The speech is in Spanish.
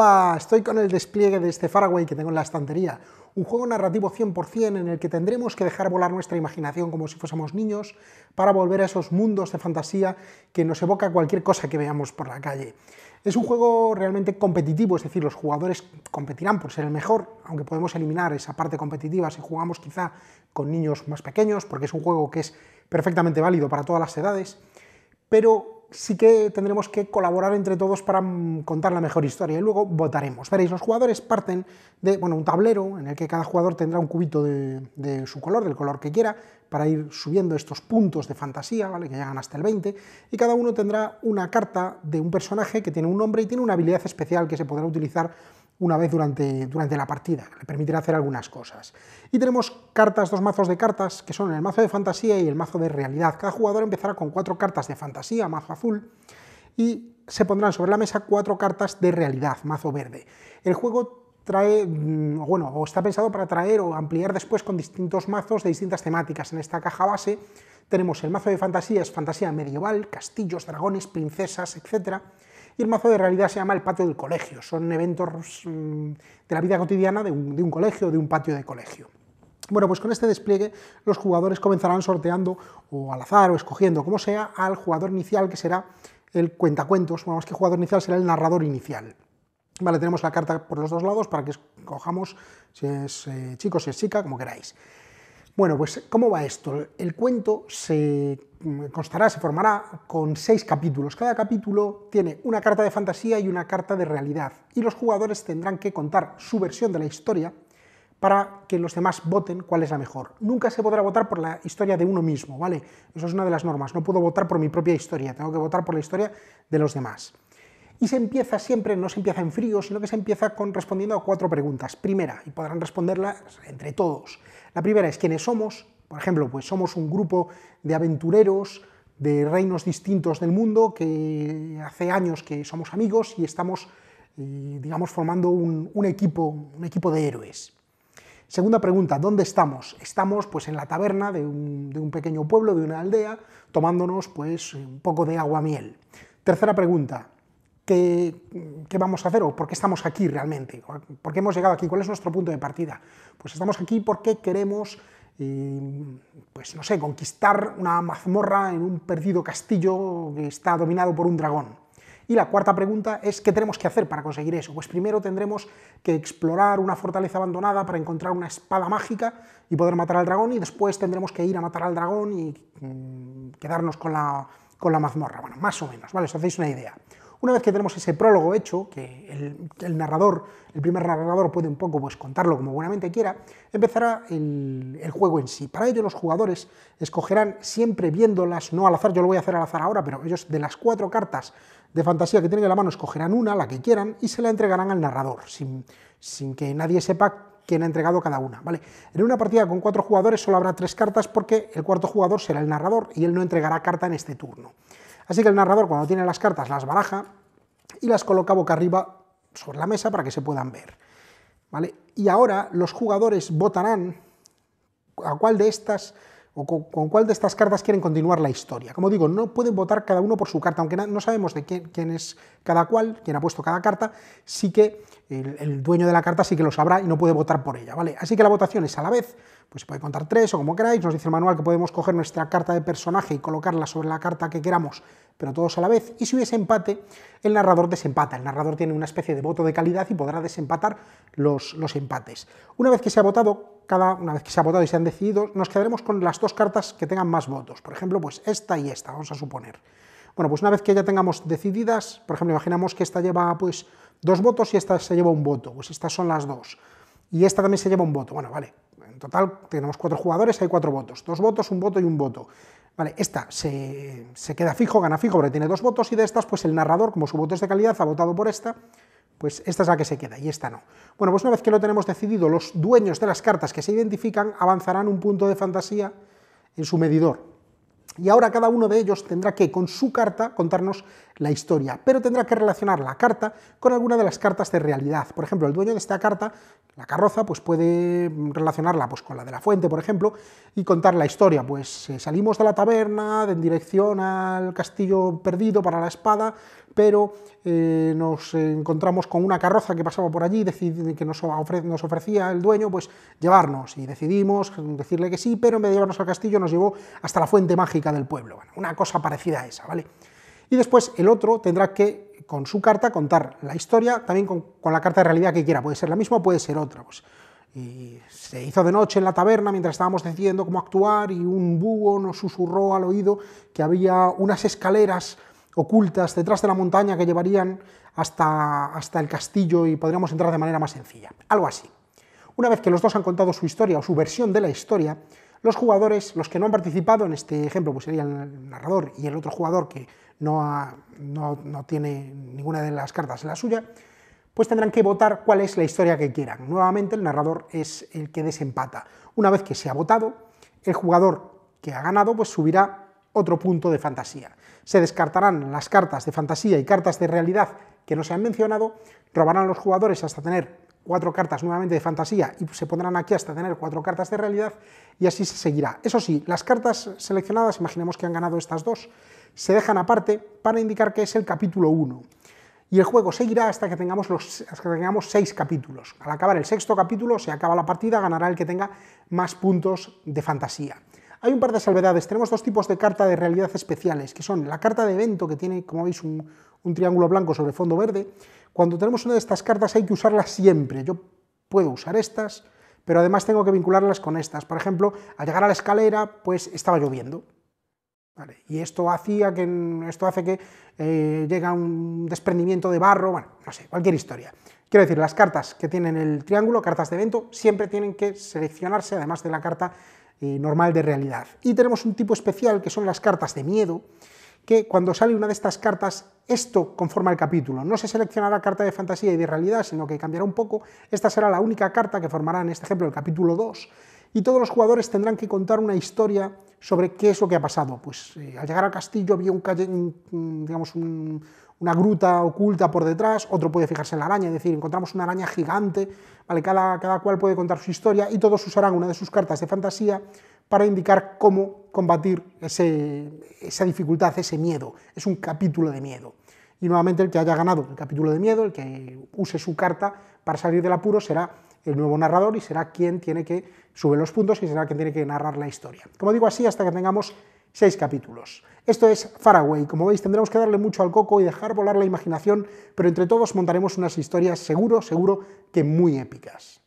Hola, estoy con el despliegue de este Faraway que tengo en la estantería, un juego narrativo 100% en el que tendremos que dejar volar nuestra imaginación como si fuésemos niños para volver a esos mundos de fantasía que nos evoca cualquier cosa que veamos por la calle. Es un juego realmente competitivo, es decir, los jugadores competirán por ser el mejor, aunque podemos eliminar esa parte competitiva si jugamos quizá con niños más pequeños, porque es un juego que es perfectamente válido para todas las edades, pero sí que tendremos que colaborar entre todos para mm, contar la mejor historia y luego votaremos. Veréis, los jugadores parten de bueno, un tablero en el que cada jugador tendrá un cubito de, su color, del color que quiera, para ir subiendo estos puntos de fantasía, ¿vale? que llegan hasta el 20, y cada uno tendrá una carta de un personaje que tiene un nombre y tiene una habilidad especial que se podrá utilizar una vez durante, durante la partida, le permitirá hacer algunas cosas. Y tenemos cartas, dos mazos de cartas, que son el mazo de fantasía y el mazo de realidad. Cada jugador empezará con cuatro cartas de fantasía, mazo azul, y se pondrán sobre la mesa cuatro cartas de realidad, mazo verde. El juego trae, mm, bueno, o está pensado para traer o ampliar después con distintos mazos de distintas temáticas. En esta caja base tenemos el mazo de fantasía, es fantasía medieval, castillos, dragones, princesas, etc., y el mazo de realidad se llama el patio del colegio. Son eventos mm, de la vida cotidiana de un, colegio o colegio, de un patio de colegio. Bueno, pues con este despliegue los jugadores comenzarán sorteando o al azar o escogiendo, como sea, al jugador inicial que será el cuentacuentos, bueno, más que jugador inicial será el narrador inicial. Vale, tenemos la carta por los dos lados para que escojamos si es chico eh, chico, si es chica, como queráis. Bueno, pues ¿cómo va esto? El cuento se constará, se formará con seis capítulos. Cada capítulo tiene una carta de fantasía y una carta de realidad, y los jugadores tendrán que contar su versión de la historia para que los demás voten cuál es la mejor. Nunca se podrá votar por la historia de uno mismo, ¿vale? Eso es una de las normas. No puedo votar por mi propia historia, tengo que votar por la historia de los demás. Y se empieza siempre, no se empieza en frío, sino que se empieza con respondiendo a cuatro preguntas. Primera, y podrán responderlas entre todos. La primera es quiénes somos, por ejemplo, pues somos un grupo de aventureros de reinos distintos del mundo que hace años que somos amigos y estamos, eh, digamos, formando un, equipo, un equipo de héroes. Segunda pregunta, ¿dónde estamos? Estamos pues en la taberna de un, pequeño pueblo, de una aldea, tomándonos pues un poco de agua miel. Tercera pregunta, ¿Qué, qué, vamos a hacer o por qué estamos aquí realmente, por qué hemos llegado aquí, cuál es nuestro punto de partida. Pues estamos aquí porque queremos pues no sé, conquistar una mazmorra en un perdido castillo que está dominado por un dragón. Y la cuarta pregunta es ¿qué tenemos que hacer para conseguir eso? Pues primero tendremos que explorar una fortaleza abandonada para encontrar una espada mágica y poder matar al dragón y después tendremos que ir a matar al dragón y mm, quedarnos con la, con la mazmorra. Bueno, más o menos, ¿vale? Os hacéis una idea. Una vez que tenemos ese prólogo hecho, que el, narrador, el primer narrador puede un poco pues, contarlo como buenamente quiera, empezará el, juego en sí. Para ello los jugadores escogerán siempre viéndolas, no al azar, yo lo voy a hacer al azar ahora, pero ellos de las cuatro cartas de fantasía que tienen en la mano escogerán una, la que quieran, y se la entregarán al narrador, sin, que nadie sepa quién ha entregado cada una. ¿vale? En una partida con cuatro jugadores solo habrá tres cartas porque el cuarto jugador será el narrador y él no entregará carta en este turno. Así que el narrador cuando tiene las cartas las baraja y las coloca boca arriba sobre la mesa para que se puedan ver. ¿Vale? Y ahora los jugadores votarán a cuál de estas o con, cuál de estas cartas quieren continuar la historia. Como digo, no pueden votar cada uno por su carta, aunque no sabemos de quién, es cada cual, quién ha puesto cada carta, sí que el, el, dueño de la carta sí que lo sabrá y no puede votar por ella, ¿vale? Así que la votación es a la vez, pues se puede contar tres o como queráis, nos dice el manual que podemos coger nuestra carta de personaje y colocarla sobre la carta que queramos, pero todos a la vez, y si hubiese empate, el narrador desempata, el narrador tiene una especie de voto de calidad y podrá desempatar los, los empates. Una vez que se ha votado, cada, una vez que se ha votado y se han decidido, nos quedaremos con las dos cartas que tengan más votos, por ejemplo, pues esta y esta, vamos a suponer. Bueno, pues una vez que ya tengamos decididas, por ejemplo, imaginamos que esta lleva pues dos votos y esta se lleva un voto, pues estas son las dos. Y esta también se lleva un voto. Bueno, vale, en total tenemos cuatro jugadores, hay cuatro votos, dos votos, un voto y un voto. Vale, esta se, se, queda fijo, gana fijo, porque tiene dos votos y de estas, pues el narrador, como su voto es de calidad, ha votado por esta, pues esta es la que se queda y esta no. Bueno, pues una vez que lo tenemos decidido, los dueños de las cartas que se identifican avanzarán un punto de fantasía en su medidor. Y ahora cada uno de ellos tendrá que, con su carta, contarnos la historia, pero tendrá que relacionar la carta con alguna de las cartas de realidad. Por ejemplo, el dueño de esta carta, la carroza, pues puede relacionarla pues, con la de la fuente, por ejemplo, y contar la historia. Pues eh, salimos de la taberna en dirección al castillo perdido para la espada, pero eh, nos encontramos con una carroza que pasaba por allí, que nos, nos ofrecía el dueño, pues llevarnos, y decidimos decirle que sí, pero en vez de llevarnos al castillo nos llevó hasta la fuente mágica del pueblo. una cosa parecida a esa, ¿vale? Y después el otro tendrá que, con su carta, contar la historia, también con, la carta de realidad que quiera. Puede ser la misma, o puede ser otra. Pues. se hizo de noche en la taberna mientras estábamos decidiendo cómo actuar y un búho nos susurró al oído que había unas escaleras ocultas detrás de la montaña que llevarían hasta, hasta el castillo y podríamos entrar de manera más sencilla. Algo así. Una vez que los dos han contado su historia o su versión de la historia, los jugadores, los que no han participado, en este ejemplo pues sería el narrador y el otro jugador que no, no, tiene ninguna de las cartas en la suya, pues tendrán que votar cuál es la historia que quieran. Nuevamente el narrador es el que desempata. Una vez que se ha votado, el jugador que ha ganado pues subirá otro punto de fantasía. Se descartarán las cartas de fantasía y cartas de realidad que no se han mencionado, robarán los jugadores hasta tener cuatro cartas nuevamente de fantasía y se pondrán aquí hasta tener cuatro cartas de realidad y así se seguirá. Eso sí, las cartas seleccionadas, imaginemos que han ganado estas dos, se dejan aparte para indicar que es el capítulo 1. Y el juego seguirá hasta que, tengamos los, hasta que tengamos seis capítulos. Al acabar el sexto capítulo se acaba la partida, ganará el que tenga más puntos de fantasía. Hay un par de salvedades. Tenemos dos tipos de carta de realidad especiales, que son la carta de evento, que tiene, como veis, un, triángulo blanco sobre fondo verde. Cuando tenemos una de estas cartas hay que usarlas siempre. Yo puedo usar estas, pero además tengo que vincularlas con estas. Por ejemplo, al llegar a la escalera, pues estaba lloviendo. y esto, hacía que, esto hace que eh, llega un desprendimiento de barro, bueno, no sé, cualquier historia. Quiero decir, las cartas que tienen el triángulo, cartas de evento, siempre tienen que seleccionarse, además de la carta eh, normal de realidad. Y tenemos un tipo especial que son las cartas de miedo, que cuando sale una de estas cartas, esto conforma el capítulo. No se seleccionará carta de fantasía y de realidad, sino que cambiará un poco. Esta será la única carta que formará, en este ejemplo, el capítulo 2, y todos los jugadores tendrán que contar una historia sobre qué es lo que ha pasado. Pues eh, al llegar al castillo había un, digamos, una gruta oculta por detrás, otro puede fijarse en la araña, es decir, encontramos una araña gigante, cada, cada cual puede contar su historia y todos usarán una de sus cartas de fantasía para indicar cómo combatir esa dificultad, ese miedo. Es un capítulo de miedo. Y nuevamente el que haya ganado el capítulo de miedo, el que use su carta para salir del apuro, será el nuevo narrador y será quien tiene que subir los puntos y será quien tiene que narrar la historia. Como digo así, hasta que tengamos seis capítulos. Esto es Faraway. Como veis, tendremos que darle mucho al coco y dejar volar la imaginación, pero entre todos montaremos unas historias seguro, seguro que muy épicas.